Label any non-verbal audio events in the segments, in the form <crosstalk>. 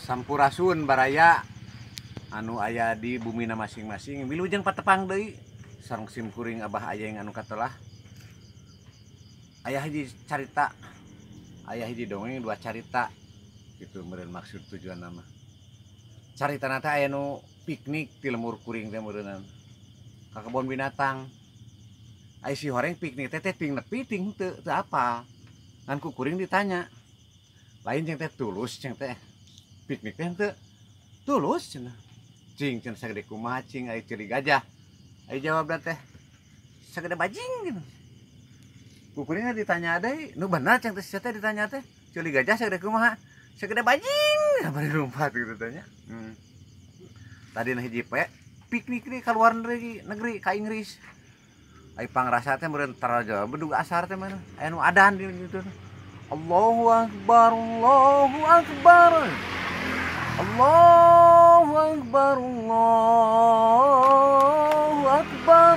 Sampurasun baraya anu ayah di na masing-masing wilujeng patepang Dei sarang simkuring Abah ayah yang anu katalah ayah hiji carita ayah hiji dongeng dua carita itu meren maksud tujuan nama carita nata aya nu piknik di lemur kuring teh meureunna ka binatang ai si horeng piknik teh teh ting nepi ting teu apa ngan ku kuring ditanya lain jeung teh tulus jeung teh piknik teh tulus cina, cing can sagede kumaha cing ari ciri gajah ayo jawabna teh sagede bajing gitu kukuringa ditanya ada, nu bener cang teh teh ditanya teh ciri gajah sagede kumaha sagede bajing bari <laughs> rumpat gitu tanya hmm. tadi nih jipe, piknik nih keluar negeri negeri ka Inggris ayo pangrasa teh meureun taraja asar teh mana aya nu adan di gitu Allahu akbar Allahu akbar Allahu Akbar Allahu Akbar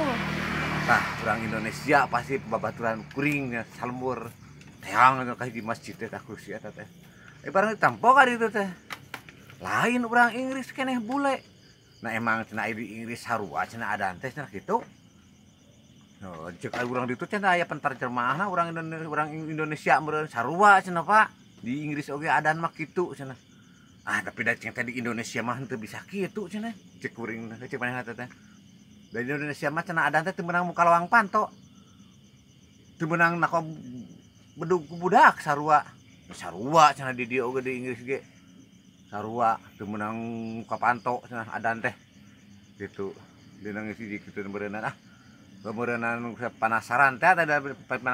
nah orang Indonesia pasti babaturan kuringnya salmur teang ya, kaki di masjid ya, ya, teh aku sih teh eh barang ditampo kan itu teh lain orang Inggris keneh bule nah emang cina di Inggris harua cina ada teh cina gitu Oh, cek orang itu cina ya pentar cermahna orang Indonesia orang Indonesia meren sarua cina pak di Inggris oke okay, adan mak gitu cina ah tapi dari ceng tadi Indonesia mah itu bisa gitu cina cek kuring cek mana teh dari Indonesia mah cina ada teh menang muka lawang panto teu menang nako beduk budak sarua sarua cina di dieu di Inggris ge sarua teu menang muka panto cina adan teh gitu dinangis di gitu berenang ah kemudian penasaran teh ada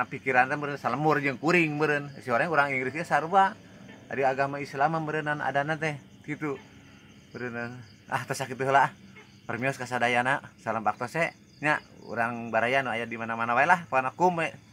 pikiran teh meureun salemur yang kuring kemudian si orang urang Inggrisnya sarua dari agama Islam merenan adana teh gitu berenan ah tersakit lah permios kasadayana salam bakto se nya orang baraya ayah aya di mana-mana wae lah panakum